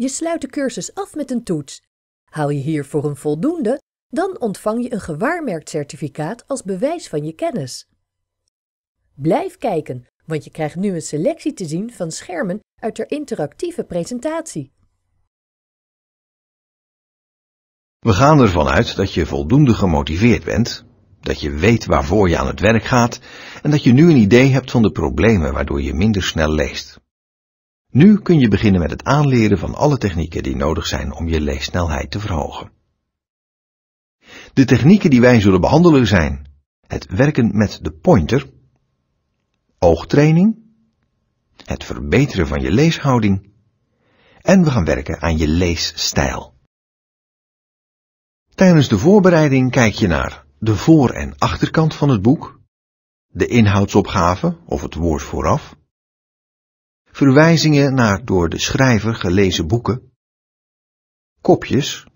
Je sluit de cursus af met een toets. Haal je hiervoor een voldoende, dan ontvang je een gewaarmerkt certificaat als bewijs van je kennis. Blijf kijken, want je krijgt nu een selectie te zien van schermen uit de interactieve presentatie. We gaan ervan uit dat je voldoende gemotiveerd bent, dat je weet waarvoor je aan het werk gaat en dat je nu een idee hebt van de problemen waardoor je minder snel leest. Nu kun je beginnen met het aanleren van alle technieken die nodig zijn om je leessnelheid te verhogen. De technieken die wij zullen behandelen zijn het werken met de pointer, oogtraining, het verbeteren van je leeshouding en we gaan werken aan je leesstijl. Tijdens de voorbereiding kijk je naar de voor- en achterkant van het boek, de inhoudsopgave of het woord vooraf, verwijzingen naar door de schrijver gelezen boeken, kopjes,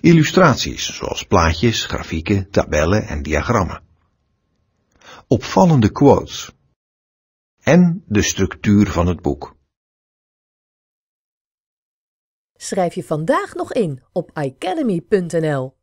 illustraties zoals plaatjes, grafieken, tabellen en diagrammen, opvallende quotes en de structuur van het boek. Schrijf je vandaag nog in op academy.nl.